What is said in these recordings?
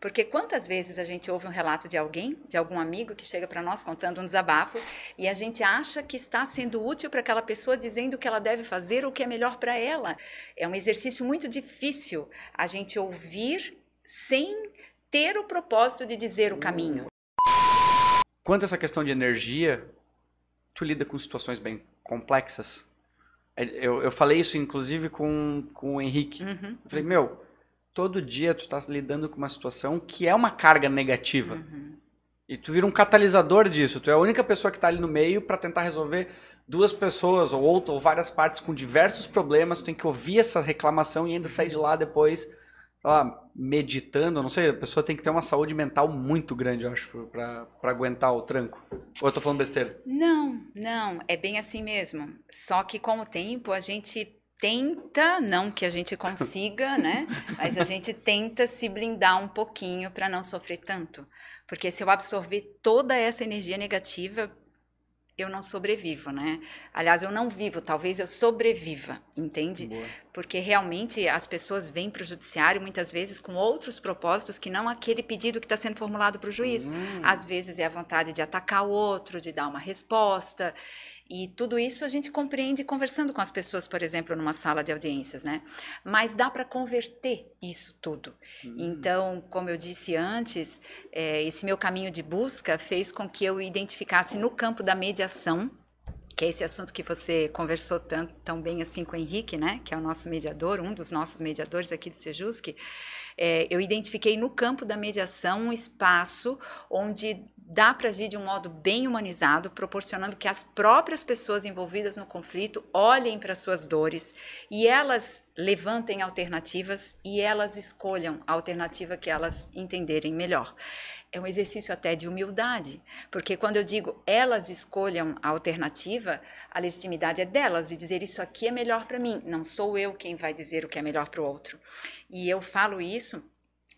Porque quantas vezes a gente ouve um relato de alguém, de algum amigo que chega para nós contando um desabafo e a gente acha que está sendo útil para aquela pessoa dizendo o que ela deve fazer ou o que é melhor para ela. É um exercício muito difícil a gente ouvir sem ter o propósito de dizer o caminho. Quanto a essa questão de energia, tu lida com situações bem complexas. É, eu, eu falei isso, inclusive, com, com o Henrique. Uhum. Eu falei, meu, todo dia tu tá lidando com uma situação que é uma carga negativa. Uhum. E tu vira um catalisador disso. Tu é a única pessoa que está ali no meio para tentar resolver duas pessoas ou outra ou várias partes com diversos problemas. Tu tem que ouvir essa reclamação e ainda sair de uhum. lá depois, sei lá, meditando. Não sei, a pessoa tem que ter uma saúde mental muito grande, eu acho, para aguentar o tranco. Ou eu tô falando besteira? Não, não. É bem assim mesmo. Só que com o tempo a gente tenta, não que a gente consiga, né? Mas a gente tenta se blindar um pouquinho para não sofrer tanto. Porque se eu absorver toda essa energia negativa, eu não sobrevivo, né? Aliás, eu não vivo, talvez eu sobreviva, entende? Boa. Porque realmente as pessoas vêm para o judiciário muitas vezes com outros propósitos que não aquele pedido que está sendo formulado para o juiz. Hum. Às vezes é a vontade de atacar o outro, de dar uma resposta. E tudo isso a gente compreende conversando com as pessoas, por exemplo, numa sala de audiências, né? Mas dá para converter isso tudo. Uhum. Então, como eu disse antes, é, esse meu caminho de busca fez com que eu identificasse no campo da mediação que é esse assunto que você conversou tão, tão bem assim com o Henrique, né, que é o nosso mediador, um dos nossos mediadores aqui do Sejusc, é, eu identifiquei no campo da mediação um espaço onde dá para agir de um modo bem humanizado, proporcionando que as próprias pessoas envolvidas no conflito olhem para suas dores e elas levantem alternativas e elas escolham a alternativa que elas entenderem melhor. É um exercício até de humildade, porque quando eu digo elas escolham a alternativa, a legitimidade é delas e dizer isso aqui é melhor para mim. Não sou eu quem vai dizer o que é melhor para o outro. E eu falo isso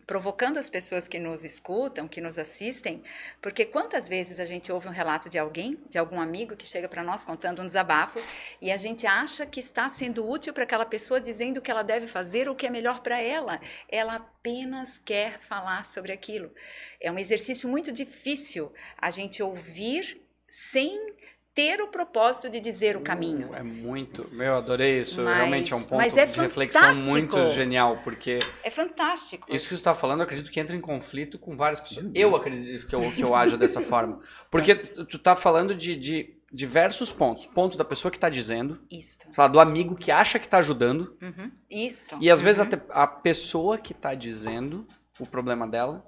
provocando as pessoas que nos escutam, que nos assistem, porque quantas vezes a gente ouve um relato de alguém, de algum amigo que chega para nós contando um desabafo e a gente acha que está sendo útil para aquela pessoa dizendo o que ela deve fazer o que é melhor para ela. Ela apenas quer falar sobre aquilo. É um exercício muito difícil a gente ouvir sem ter o propósito de dizer o uh, caminho. Uh, é muito, eu adorei isso. Mas, Realmente é um ponto é de reflexão muito genial, porque é fantástico. Isso que você está falando, eu acredito que entra em conflito com várias pessoas. Eu acredito que eu, que eu haja dessa forma, porque é. tu está falando de, de, diversos pontos, ponto da pessoa que está dizendo, Isto. Lá, do amigo que acha que está ajudando, uhum. Isto. e às uhum. vezes até a pessoa que está dizendo o problema dela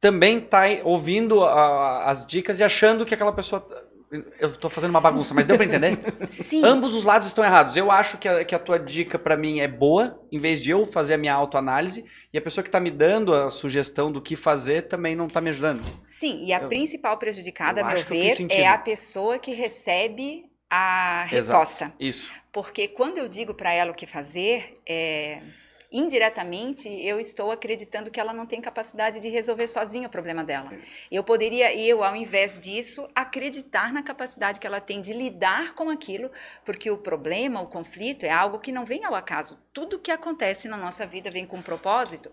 também está ouvindo a, as dicas e achando que aquela pessoa eu tô fazendo uma bagunça, mas deu pra entender? Sim. Ambos os lados estão errados. Eu acho que a, que a tua dica para mim é boa, em vez de eu fazer a minha autoanálise, e a pessoa que tá me dando a sugestão do que fazer também não tá me ajudando. Sim, e a eu, principal prejudicada, a meu ver, é a pessoa que recebe a resposta. Exato. Isso. Porque quando eu digo para ela o que fazer, é indiretamente eu estou acreditando que ela não tem capacidade de resolver sozinha o problema dela. Eu poderia, eu, ao invés disso, acreditar na capacidade que ela tem de lidar com aquilo, porque o problema, o conflito, é algo que não vem ao acaso. Tudo que acontece na nossa vida vem com um propósito,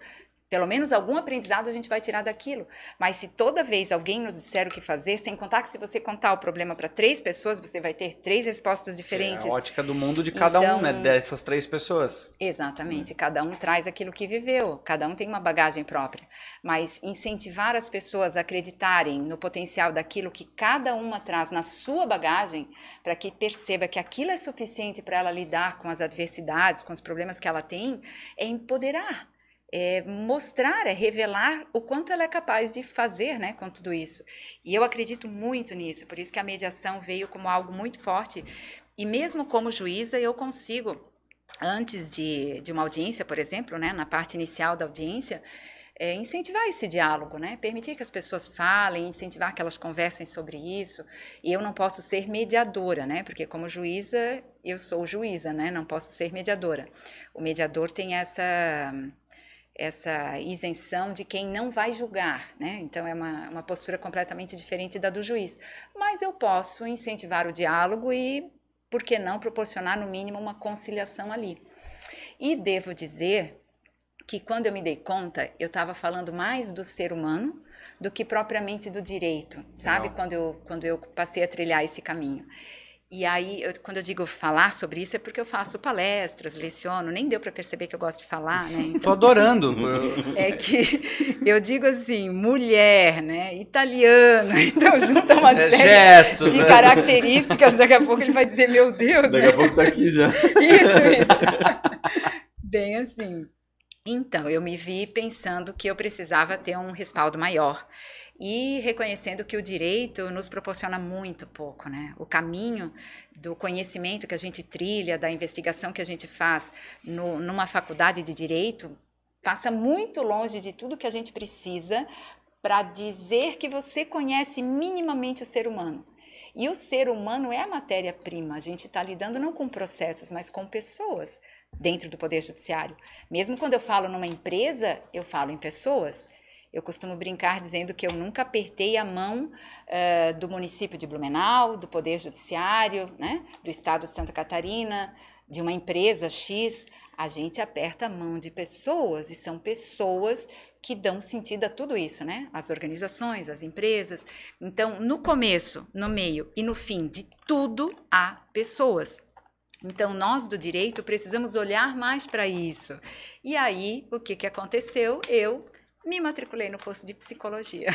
pelo menos algum aprendizado a gente vai tirar daquilo. Mas se toda vez alguém nos disser o que fazer, sem contar que se você contar o problema para três pessoas, você vai ter três respostas diferentes. É a ótica do mundo de cada então, um, né? Então Dessas três pessoas. Exatamente. Hum. Cada um traz aquilo que viveu. Cada um tem uma bagagem própria. Mas incentivar as pessoas a acreditarem no potencial daquilo que cada uma traz na sua bagagem, para que perceba que aquilo é suficiente para ela lidar com as adversidades, com os problemas que ela tem, é empoderar é, mostrar, é revelar o quanto ela é capaz de fazer né, com tudo isso. E eu acredito muito nisso, por isso que a mediação veio como algo muito forte. E mesmo como juíza, eu consigo, antes de, de uma audiência, por exemplo, né, na parte inicial da audiência, é, incentivar esse diálogo, né? permitir que as pessoas falem, incentivar que elas conversem sobre isso. E eu não posso ser mediadora, né? porque como juíza, eu sou juíza, né? não posso ser mediadora. O mediador tem essa essa isenção de quem não vai julgar, né? Então é uma, uma postura completamente diferente da do juiz. Mas eu posso incentivar o diálogo e, por que não, proporcionar no mínimo uma conciliação ali. E devo dizer que quando eu me dei conta, eu estava falando mais do ser humano do que propriamente do direito, sabe? Quando eu, quando eu passei a trilhar esse caminho. E aí, eu, quando eu digo falar sobre isso, é porque eu faço palestras, leciono, nem deu para perceber que eu gosto de falar, né? Então, Tô adorando. É que eu digo assim, mulher, né? Italiana. Então, junta uma é, série gestos, de né? características. Daqui a pouco ele vai dizer, meu Deus. Daqui né? a pouco tá aqui já. Isso, isso. Bem assim. Então, eu me vi pensando que eu precisava ter um respaldo maior e reconhecendo que o direito nos proporciona muito pouco, né? O caminho do conhecimento que a gente trilha, da investigação que a gente faz no, numa faculdade de direito, passa muito longe de tudo que a gente precisa para dizer que você conhece minimamente o ser humano. E o ser humano é a matéria-prima. A gente está lidando não com processos, mas com pessoas dentro do Poder Judiciário. Mesmo quando eu falo numa empresa, eu falo em pessoas. Eu costumo brincar dizendo que eu nunca apertei a mão uh, do município de Blumenau, do Poder Judiciário, né, do Estado de Santa Catarina, de uma empresa X. A gente aperta a mão de pessoas e são pessoas que dão sentido a tudo isso, né? As organizações, as empresas. Então, no começo, no meio e no fim de tudo há pessoas. Então, nós do direito precisamos olhar mais para isso. E aí, o que, que aconteceu? Eu me matriculei no curso de psicologia.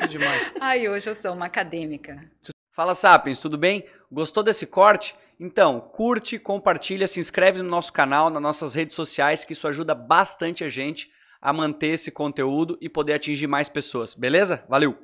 Que demais. Aí, hoje eu sou uma acadêmica. Fala, Sapiens, tudo bem? Gostou desse corte? Então, curte, compartilha, se inscreve no nosso canal, nas nossas redes sociais, que isso ajuda bastante a gente a manter esse conteúdo e poder atingir mais pessoas, beleza? Valeu!